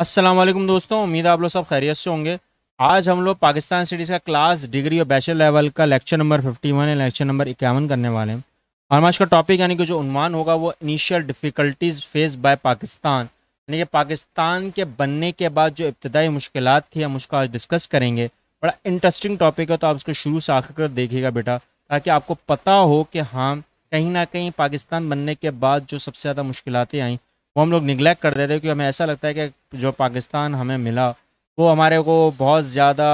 असलम दोस्तों उम्मीद आप लोग सब खैरियत से होंगे आज हम लोग पाकिस्तान स्टडीज़ का क्लास डिग्री और बैचलर लेवल का लेक्चर नंबर 51 है लेक्चर नंबर इक्यावन करने वाले हैं और आज का टॉपिक यानी कि जो अनुमान होगा वो initial difficulties face by Pakistan यानी कि पाकिस्तान के बनने के बाद जो इब्तदाई मुश्किल थी हम उसका आज डिस्कस करेंगे बड़ा इंटरेस्टिंग टॉपिक है तो आप उसको शुरू से आकर देखिएगा बेटा ताकि आपको पता हो कि हाँ कहीं ना कहीं पाकिस्तान बनने के बाद जो सबसे ज़्यादा मुश्किलें आईं वो हम लोग निगलेक्ट कर देते क्योंकि हमें ऐसा लगता है कि जो पाकिस्तान हमें मिला वो हमारे को बहुत ज़्यादा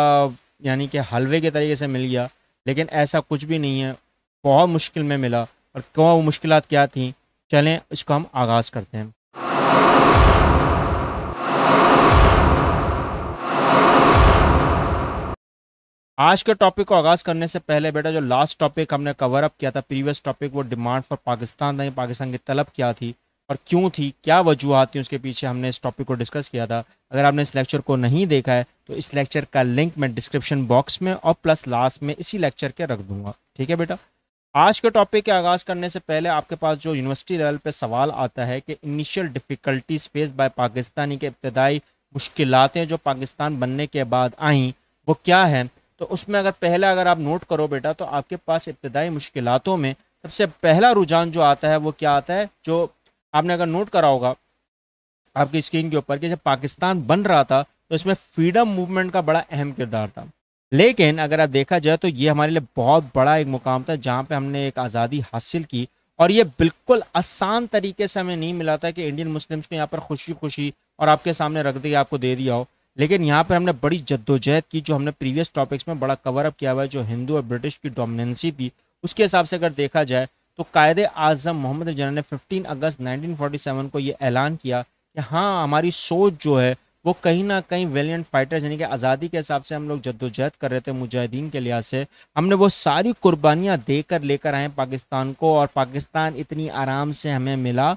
यानी कि हलवे के तरीके से मिल गया लेकिन ऐसा कुछ भी नहीं है बहुत मुश्किल में मिला और क्यों मुश्किल क्या थी चलें इसको हम आगाज़ करते हैं आज के टॉपिक को आगाज़ करने से पहले बेटा जो लास्ट टॉपिक हमने कवर अप किया था प्रीवियस टॉपिक वो डिमांड फॉर पाकिस्तान था पाकिस्तान की तलब क्या थी और क्यों थी क्या वजूहत थी उसके पीछे हमने इस टॉपिक को डिस्कस किया था अगर आपने इस लेक्चर को नहीं देखा है तो इस लेक्चर का लिंक मैं डिस्क्रिप्शन बॉक्स में और प्लस लास्ट में इसी लेक्चर के रख दूंगा ठीक है बेटा आज के टॉपिक के आगाज़ करने से पहले आपके पास जो यूनिवर्सिटी लेवल पर सवाल आता है कि initial difficulties face by Pakistani के इब्तदाई मुश्किलें जो पाकिस्तान बनने के बाद आईं वो क्या हैं तो उसमें अगर पहले अगर आप नोट करो बेटा तो आपके पास इब्तदाई मुश्किलों में सबसे पहला रुझान जो आता है वो क्या आता है जो आपने अगर नोट करा होगा आपकी स्क्रीन के ऊपर कि जब पाकिस्तान बन रहा था तो इसमें फ्रीडम मूवमेंट का बड़ा अहम किरदार था लेकिन अगर आप देखा जाए तो ये हमारे लिए बहुत बड़ा एक मुकाम था जहाँ पे हमने एक आज़ादी हासिल की और ये बिल्कुल आसान तरीके से हमें नहीं मिला था कि इंडियन मुस्लिम्स को यहाँ पर खुशी खुशी और आपके सामने रख दिया आपको दे दिया हो लेकिन यहाँ पर हमने बड़ी जद्दोजहद की जो हमने प्रीवियस टॉपिक्स में बड़ा कवर अप किया हुआ है जो हिंदू और ब्रिटिश की डोमिनेंसी थी उसके हिसाब से अगर देखा जाए तो कायद आज़म मोहम्मद जना ने 15 अगस्त 1947 को ये ऐलान किया कि हाँ हमारी सोच जो है वो कहीं ना कहीं वेलियंट फाइटर्स यानी कि आज़ादी के हिसाब से हम लोग जद्दोजहद कर रहे थे मुजाहिदीन के लिहाज से हमने वो सारी कुर्बानियाँ देकर लेकर आए पाकिस्तान को और पाकिस्तान इतनी आराम से हमें मिला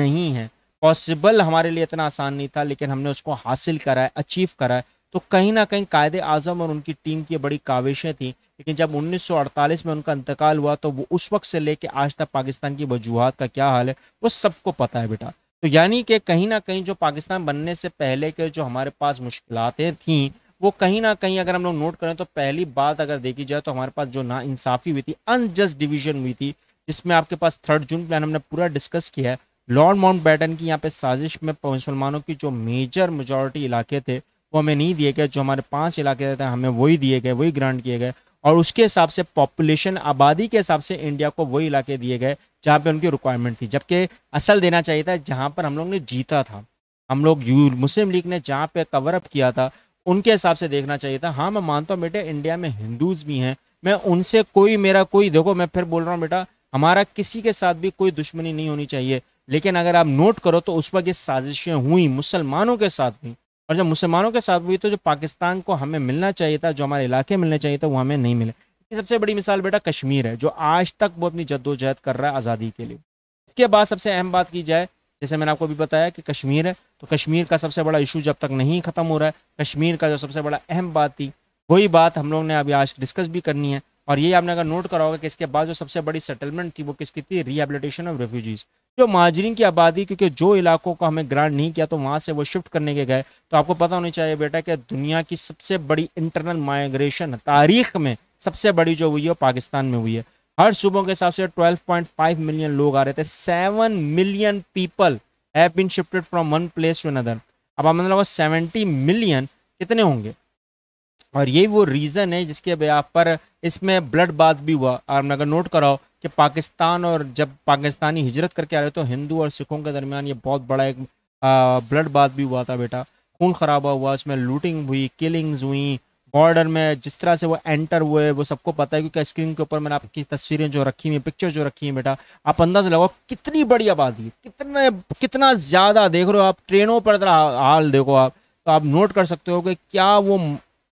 नहीं है पॉसिबल हमारे लिए इतना आसान नहीं था लेकिन हमने उसको हासिल करा है अचीव करा है तो कहीं ना कहीं कायद आजम और उनकी टीम की बड़ी काविशें थी लेकिन जब 1948 में उनका इंतकाल हुआ तो वो उस वक्त से लेके आज तक पाकिस्तान की वजूहत का क्या हाल है वो सबको पता है बेटा तो यानी कि कहीं ना कहीं जो पाकिस्तान बनने से पहले के जो हमारे पास मुश्किलें थीं वो कहीं ना कहीं अगर हम लोग नोट करें तो पहली बात अगर देखी जाए तो हमारे पास जो ना इंसाफी हुई थी अनजस्ट डिवीजन हुई थी जिसमें आपके पास थर्ड जून प्लान हमने पूरा डिस्कस किया है लॉर्ड माउंट बैटन की यहाँ पे साजिश में मुसलमानों की जो मेजर मेजोरिटी इलाके थे वो हमें नहीं दिए गए जो हमारे पाँच इलाके थे हमें वही दिए गए वही ग्रांट किए गए और उसके हिसाब से पॉपुलेशन आबादी के हिसाब से इंडिया को वही इलाके दिए गए जहाँ पे उनकी रिक्वायरमेंट थी जबकि असल देना चाहिए था जहाँ पर हम लोग ने जीता था हम लोग यू मुस्लिम लीग ने जहाँ पे कवर अप किया था उनके हिसाब से देखना चाहिए था हाँ मैं मानता हूँ बेटे इंडिया में हिंदूज भी हैं मैं उनसे कोई मेरा कोई देखो मैं फिर बोल रहा हूँ बेटा हमारा किसी के साथ भी कोई दुश्मनी नहीं होनी चाहिए लेकिन अगर आप नोट करो तो उस वक्त ये साजिशें हुई मुसलमानों के साथ भी और जब मुसलमानों के साथ हुई तो जो पाकिस्तान को हमें मिलना चाहिए था जो हमारे इलाके मिलने चाहिए थे वो हमें नहीं मिले इसकी सबसे बड़ी मिसाल बेटा कश्मीर है जो आज तक वो अपनी जद्दोजहद कर रहा है आज़ादी के लिए इसके बाद सबसे अहम बात की जाए जैसे मैंने आपको भी बताया कि कश्मीर है तो कश्मीर का सबसे बड़ा इशू जब तक नहीं ख़त्म हो रहा है कश्मीर का जो सबसे बड़ा अहम बात थी वही बात हम लोग ने अभी आज डिस्कस भी करनी है और ये आपने अगर नोट करा होगा कि इसके बाद जो सबसे बड़ी सेटलमेंट थी वो किसकी थी रिहेबिलिटेशन ऑफ रेफ्यूजीज़ जो माजरीन की आबादी क्योंकि जो इलाकों को हमें ग्रांट नहीं किया तो वहाँ से वो शिफ्ट करने के गए तो आपको पता होना चाहिए बेटा कि दुनिया की सबसे बड़ी इंटरनल माइग्रेशन तारीख में सबसे बड़ी जो हुई है पाकिस्तान में हुई है हर सूबों के हिसाब से 12.5 मिलियन लोग आ रहे थे 7 million people have been shifted from one place to another अब आप मतलब सेवेंटी मिलियन कितने होंगे और यही वो रीज़न है जिसके पर इसमें ब्लड बात भी हुआ आप अगर नोट कराओ कि पाकिस्तान और जब पाकिस्तानी हिजरत करके आ रहे तो हिंदू और सिखों के दरमियान ये बहुत बड़ा एक ब्लड बात भी हुआ था बेटा खून खराबा हुआ उसमें लूटिंग हुई किलिंग्स हुई बॉर्डर में जिस तरह से वो एंटर हुए वो सबको पता है क्योंकि स्क्रीन के ऊपर मैंने आपकी तस्वीरें जो रखी हुई पिक्चर जो रखी हैं बेटा आप अंदाज़ा लगाओ कितनी बड़ी आबादी कितने कितना ज़्यादा देख रहे हो आप ट्रेनों पर हाल देखो आप तो आप नोट कर सकते हो कि क्या वो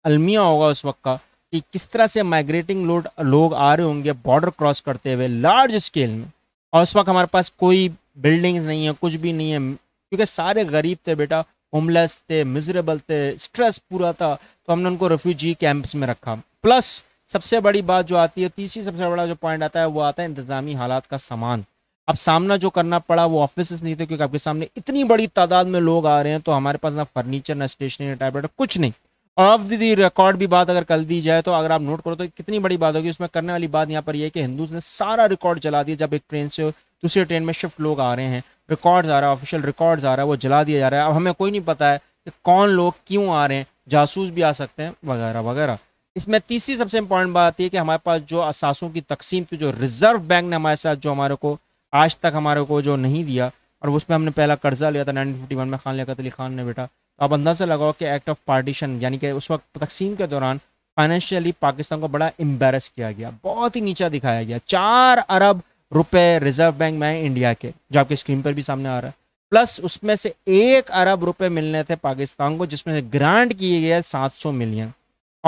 अलमिया होगा उस वक्त का कि किस तरह से माइग्रेटिंग लोड लोग आ रहे होंगे बॉर्डर क्रॉस करते हुए लार्ज स्केल में और उस वक्त हमारे पास कोई बिल्डिंग नहीं है कुछ भी नहीं है क्योंकि सारे गरीब थे बेटा होमलेस थे मिजरेबल थे स्ट्रेस पूरा था तो हमने उनको रेफ्यूजी कैंप्स में रखा प्लस सबसे बड़ी बात जो आती है तीसरी सबसे बड़ा जो पॉइंट आता है वो आता है इंतजामी हालात का सामान अब सामना जो करना पड़ा वो ऑफिस नहीं थे क्योंकि आपके सामने इतनी बड़ी तादाद में लोग आ रहे हैं तो हमारे पास ना फर्नीचर ना स्टेशनरी ना टाइपराइटर कुछ नहीं ऑफ द रिकॉर्ड भी बात अगर कर दी जाए तो अगर आप नोट करो तो कितनी बड़ी बात होगी उसमें करने वाली बात यहाँ पर यह कि हिंदूज ने सारा रिकॉर्ड जला दिया जब एक ट्रेन से दूसरी ट्रेन में शिफ्ट लोग आ रहे हैं रिकॉर्ड आ रहा है ऑफिशियल रिकॉर्ड आ रहा है वो जला दिया जा रहा है अब हमें कोई नहीं पता है कि कौन लोग क्यों आ रहे हैं जासूस भी आ सकते हैं वगैरह वगैरह इसमें तीसरी सबसे इंपॉर्टेंट बात यह कि हमारे पास जो असासों की तकसीम थी जो रिजर्व बैंक ने हमारे साथ जो हमारे को आज तक हमारे को जो नहीं दिया और उसमें हमने पहला कर्जा लिया था नाइनटीन फिफ्टी वन में खान लिया कतली खान ने बेटा तो आप अंदाज़ा लगाओ कि एक्ट ऑफ पार्टीशन यानी कि उस वक्त तकसीम के दौरान फाइनेंशियली पाकिस्तान को बड़ा एम्बेरस किया गया बहुत ही नीचा दिखाया गया चार अरब रुपए रिजर्व बैंक में इंडिया के जो आपकी स्क्रीन पर भी सामने आ रहा है प्लस उसमें से एक अरब रुपए मिलने थे पाकिस्तान को जिसमें से ग्रांट किए गए 700 मिलियन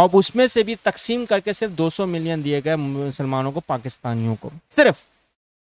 और उसमें से भी तकसीम करके सिर्फ 200 मिलियन दिए गए मुसलमानों को पाकिस्तानियों को सिर्फ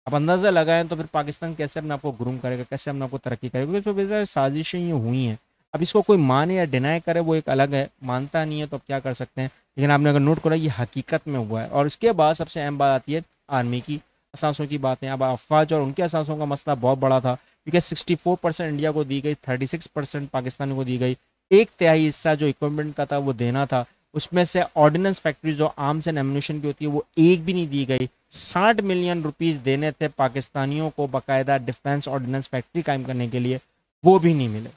आप अंदाज़ा लगाएं तो फिर पाकिस्तान कैसे अपने आपको ग्रूम करेगा कैसे अपने आपको तरक्की करेगा क्योंकि साजिशें ये हुई हैं अब इसको कोई माने या डिनाई करे वो एक अलग है मानता नहीं है तो अब क्या कर सकते हैं लेकिन आपने अगर नोट करा ये हकीकत में हुआ है और इसके बाद सबसे अहम बात आती है आर्मी की असासों की बातें अब अफवाज और उनके असासों का मसला बहुत बड़ा था क्योंकि सिक्सटी परसेंट इंडिया को दी गई थर्टी परसेंट पाकिस्तान को दी गई एक तिहाई हिस्सा जो इक्विपमेंट का था वो देना था उसमें से ऑर्डिनेंस फैक्ट्री जो आर्म्स एंड एमुनेशन की होती है वो एक भी नहीं दी गई साठ मिलियन रुपीज़ देने थे पाकिस्तानियों को बाकायदा डिफेंस ऑर्डिनेंस फैक्ट्री कायम करने के लिए वो भी नहीं मिले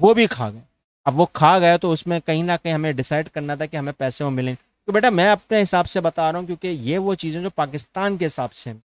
वो भी खा गए अब वो खा गए तो उसमें कहीं ना कहीं हमें डिसाइड करना था कि हमें पैसे वो मिलेंगे तो बेटा मैं अपने हिसाब से बता रहा हूँ क्योंकि ये वो चीज़ें जो पाकिस्तान के हिसाब से अब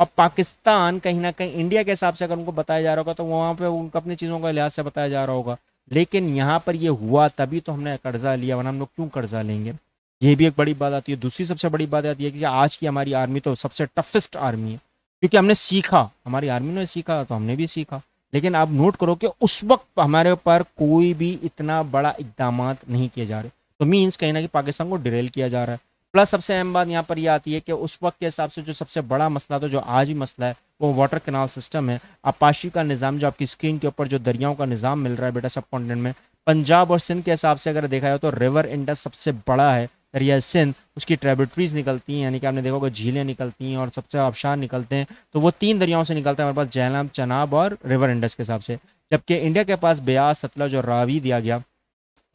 और पाकिस्तान कहीं ना कहीं इंडिया के हिसाब से अगर उनको बताया जा रहा होगा तो वहाँ पर उनको अपनी चीज़ों का लिहाज से बताया जा रहा होगा लेकिन यहाँ पर ये हुआ तभी तो हमने कर्जा लिया वरना हम लोग क्यों कर्जा लेंगे ये भी एक बड़ी बात आती है दूसरी सबसे बड़ी बात आती है कि आज की हमारी आर्मी तो सबसे टफेस्ट आर्मी है क्योंकि हमने सीखा हमारी आर्मी ने सीखा तो हमने भी सीखा लेकिन आप नोट करो कि उस वक्त हमारे ऊपर कोई भी इतना बड़ा इकदाम नहीं किए जा रहे तो मीन्स कहीं ना कहीं पाकिस्तान को डिरेल किया जा रहा है प्लस सबसे अहम बात यहाँ पर यह आती है कि उस वक्त के हिसाब से जो सबसे बड़ा मसला था जो आज भी मसला है वो वाटर कनाल सिस्टम है आपाशी का निज़ाम जो आपकी स्क्रीन के ऊपर जो दरियाओं का निज़ाम मिल रहा है बेटा सब कॉन्टिनेंट में पंजाब और सिंध के हिसाब से अगर देखा जाए तो रिवर इंडस सबसे बड़ा है दरिया सिंध उसकी ट्रेबट्रीज निकलती हैं यानी कि आपने देखा होगा झीलें निकलती हैं और सबसे आबशार निकलते हैं तो वो तीन दरियाओं से निकलता है हमारे पास जैलम चनाब और रिवर इंडस के हिसाब से जबकि इंडिया के पास ब्यास सतलज और रावी दिया गया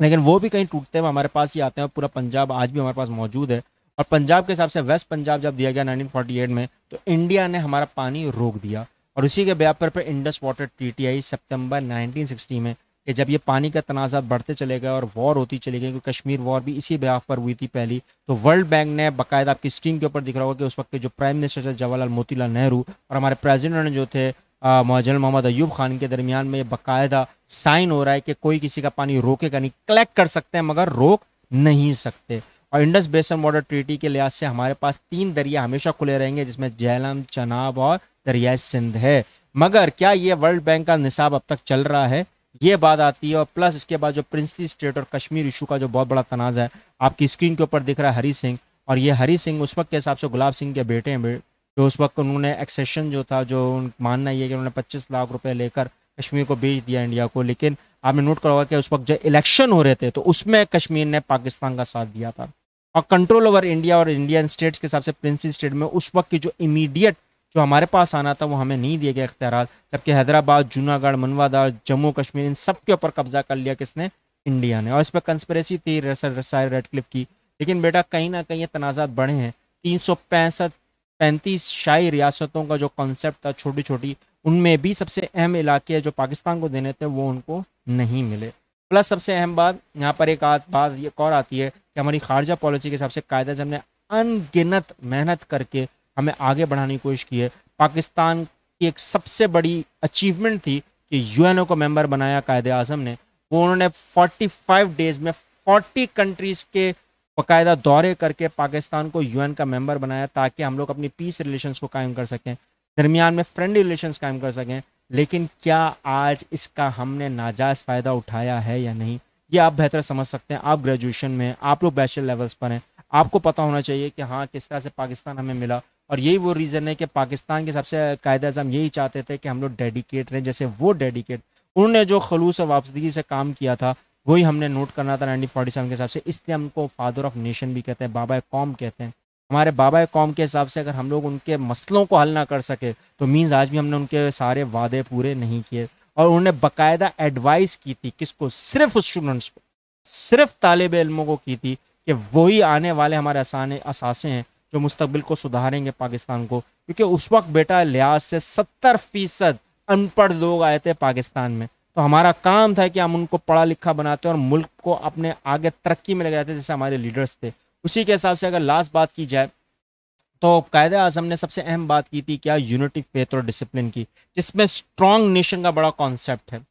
लेकिन वो भी कहीं टूटते हुए हमारे पास ही आते हैं पूरा पंजाब आज भी हमारे पास मौजूद है और पंजाब के हिसाब से वेस्ट पंजाब जब दिया गया 1948 में तो इंडिया ने हमारा पानी रोक दिया और उसी के ब्यापर पर Indus water T T I सितंबर 1960 में कि जब ये पानी का तनाज़ा बढ़ते चले गए और वॉर होती चली गई क्योंकि कश्मीर वॉर भी इसी ब्याह पर हुई थी पहली तो वर्ल्ड बैंक ने बाकायदा आपकी स्क्रीन के ऊपर दिख रहा होगा कि उस वक्त के जो प्राइम मिनिस्टर थे जवाहरलाल मोतीलाल नेहरू और हमारे प्रेजिडेंट जो थे जनरल मोहम्मद अयूब खान के दरमियान में बाकायदा साइन हो रहा है कि कोई किसी का पानी रोकेगा नहीं कलेक्ट कर सकते हैं मगर रोक नहीं सकते और इंडस बेसन वाटर ट्रीटी के लिहाज से हमारे पास तीन दरिया हमेशा खुले रहेंगे जिसमें जैलम चनाब और दरिया सिंध है मगर क्या ये वर्ल्ड बैंक का निसाब अब तक चल रहा है ये बात आती है और प्लस इसके बाद जो प्रिंसली स्टेट और कश्मीर इशू का जो बहुत बड़ा तनाज है आपकी स्क्रीन के ऊपर दिख रहा है हरी सिंह और ये हरी सिंह उस वक्त के हिसाब से गुलाब सिंह के बेटे हैं तो उस वक्त उन्होंने एक्सेशन जो था जो मानना ये कि उन्होंने पच्चीस लाख रुपए लेकर कश्मीर को बेच दिया इंडिया को लेकिन आपने नोट करा कि उस वक्त जो इलेक्शन हो रहे थे तो उसमें कश्मीर ने पाकिस्तान का साथ दिया था और कंट्रोल ओवर इंडिया और इंडियन स्टेट्स के हिसाब से प्रिंसली स्टेट में उस वक्त की जो इमीडिएट जो हमारे पास आना था वो हमें नहीं दिए गए इख्तियार जबकि हैदराबाद जूनागढ़ मनवादा जम्मू कश्मीर इन सब के ऊपर कब्जा कर लिया किसने इंडिया ने और इस पर कंस्परेसी थी रसायर रेड क्लिप की लेकिन बेटा कहीं ना कहीं ये तनाज़ात बढ़े हैं तीन सौ पैंसठ पैंतीस शाही रियासतों का जो कॉन्सेप्ट था छोटी छोटी उनमें भी सबसे अहम इलाके जो पाकिस्तान को देने थे वो उनको नहीं मिले प्लस सबसे अहम बात यहाँ पर एक बात एक और आती है कि हमारी खारजा पॉलिसी के हिसाब से कायदा जब ने अनगिनत मेहनत करके हमें आगे बढ़ाने की कोशिश की है पाकिस्तान की एक सबसे बड़ी अचीवमेंट थी कि यूएनओ को मेंबर बनाया कायद आजम ने वो उन्होंने 45 डेज में 40 कंट्रीज के बाकायदा दौरे करके पाकिस्तान को यूएन का मेंबर बनाया ताकि हम लोग अपनी पीस रिलेशन को कायम कर सकें दरमियान में फ्रेंडली रिलेशन कायम कर सकें लेकिन क्या आज इसका हमने नाजायज़ फ़ायदा उठाया है या नहीं ये आप बेहतर समझ सकते हैं आप ग्रेजुएशन में आप लोग बैचलर लेवल्स पर हैं आपको पता होना चाहिए कि हाँ किस तरह से पाकिस्तान हमें मिला और यही वो रीज़न है कि पाकिस्तान के सबसे कायद अजम यही चाहते थे कि हम लोग डेडिकेट रहें जैसे वो डेडिकेट उन्होंने जो खलूस और वापसदगी से काम किया था वही हमने नोट करना था नाइनटीन फोर्टी सेवन के हिसाब से इसलिए हमको फादर ऑफ नेशन भी कहते हैं बाबा कौम कहते हैं हमारे बाबा कौम के हिसाब से अगर हम लोग उनके मसलों को हल ना कर सके तो मीन्स आज भी हमने उनके सारे वादे पूरे नहीं किए और उन्होंने बाकायदा एडवाइस की थी किसको सिर्फ स्टूडेंट्स को सिर्फ तालब इलमों को की थी कि वही आने वाले हमारे असाने असासे हैं जो मुस्तबिल को सुधारेंगे पाकिस्तान को क्योंकि उस वक्त बेटा लिहाज से सत्तर फीसद अनपढ़ लोग आए थे पाकिस्तान में तो हमारा काम था कि हम उनको पढ़ा लिखा बनाते और मुल्क को अपने आगे तरक्की में ले जाते जैसे हमारे लीडर्स थे उसी के हिसाब से अगर लास्ट बात की जाए तो कायद अजम ने सबसे अहम बात की थी क्या यूनिटी फेथ और डिसिप्लिन की जिसमें स्ट्रॉन्ग नेशन का बड़ा कॉन्सेप्ट है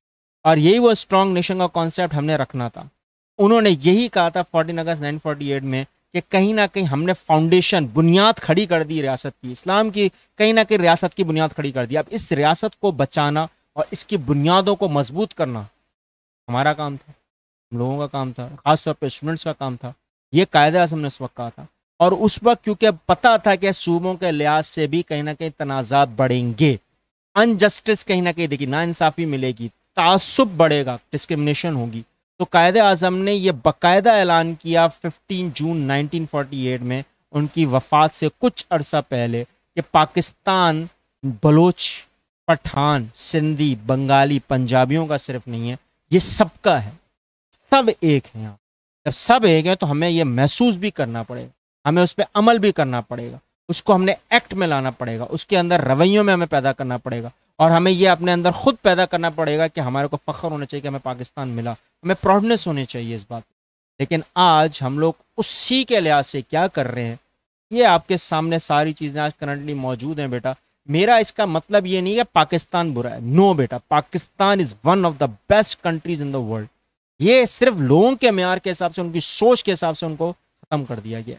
और यही वो स्ट्रॉन्ग नेशन का कॉन्सेप्ट हमने रखना था उन्होंने यही कहा था फोर्टीन अगस्त नाइन में कि कहीं ना कहीं हमने फाउंडेशन बुनियाद खड़ी कर दी रियासत की इस्लाम की कहीं ना कहीं रियासत की बुनियाद खड़ी कर दी अब इस रियासत को बचाना और इसकी बुनियादों को मजबूत करना हमारा काम था हम लोगों का काम था खासतौर पर स्टूडेंट्स का काम था ये कायदा आजम ने उस वक्त कहा था और उस वक्त क्योंकि पता था कि सूबों के लिहाज से भी कहीं ना कहीं तनाजात बढ़ेंगे अनजस्टिस कहीं ना कहीं देखिए इंसाफी मिलेगी तसब बढ़ेगा डिस्क्रमिनेशन होगी तो कायद अजम ने यह बाकायदा ऐलान किया 15 जून 1948 में उनकी वफात से कुछ अरसा पहले कि पाकिस्तान बलोच पठान सिंधी बंगाली पंजाबियों का सिर्फ नहीं है ये सबका है सब एक हैं यहाँ जब सब एक हैं तो हमें यह महसूस भी करना पड़ेगा हमें उस पर अमल भी करना पड़ेगा उसको हमने एक्ट में लाना पड़ेगा उसके अंदर रवैयों में हमें पैदा करना पड़ेगा और हमें ये अपने अंदर खुद पैदा करना पड़ेगा कि हमारे को फ़ख्र होना चाहिए कि हमें पाकिस्तान मिला हमें प्राउडनेस होनी चाहिए इस बात लेकिन आज हम लोग उसी के लिहाज से क्या कर रहे हैं ये आपके सामने सारी चीज़ें आज करंटली मौजूद हैं बेटा मेरा इसका मतलब ये नहीं है पाकिस्तान बुरा है नो बेटा Pakistan is one of the best countries in the world ये सिर्फ लोगों के मैार के हिसाब से उनकी सोच के हिसाब से उनको ख़त्म कर दिया गया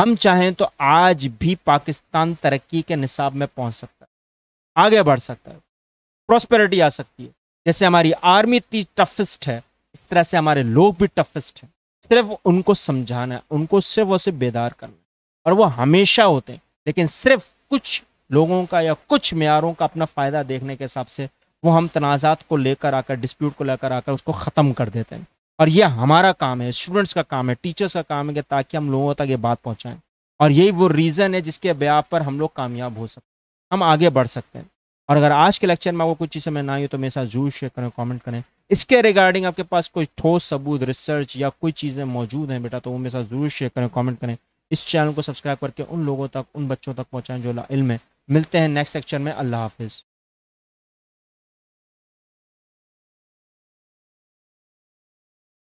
हम चाहें तो आज भी पाकिस्तान तरक्की के निसाब में पहुंच सकते आगे बढ़ सकता है प्रॉस्पेरिटी आ सकती है जैसे हमारी आर्मी इतनी टफेस्ट है इस तरह से हमारे लोग भी टफेस्ट हैं सिर्फ उनको समझाना है उनको सिर्फ उसे बेदार करना है और वो हमेशा होते हैं लेकिन सिर्फ कुछ लोगों का या कुछ मैारों का अपना फ़ायदा देखने के हिसाब से वो हम तनाज़ात को लेकर आकर डिस्प्यूट को लेकर आकर उसको ख़त्म कर देते हैं और ये हमारा काम है स्टूडेंट्स का काम है टीचर्स का काम है कि ताकि हम लोगों तक ये बात पहुँचाएँ और यही वो रीज़न है जिसके ब्याह पर हम लोग कामयाब हो सकते हम आगे बढ़ सकते हैं और अगर आज के लेक्चर में आपको कुछ चीज़ समझ ना आई तो मेरे साथ जरूर शेयर करें कमेंट करें इसके रिगार्डिंग आपके पास कोई ठोस सबूत रिसर्च या कोई चीज़ें मौजूद हैं बेटा तो वो मेरे साथ जरूर शेयर करें कमेंट करें इस चैनल को सब्सक्राइब करके उन लोगों तक उन बच्चों तक पहुँचाएं जो इल्म है मिलते हैं नेक्स्ट लेक्चर में अल्लाह हाफिज़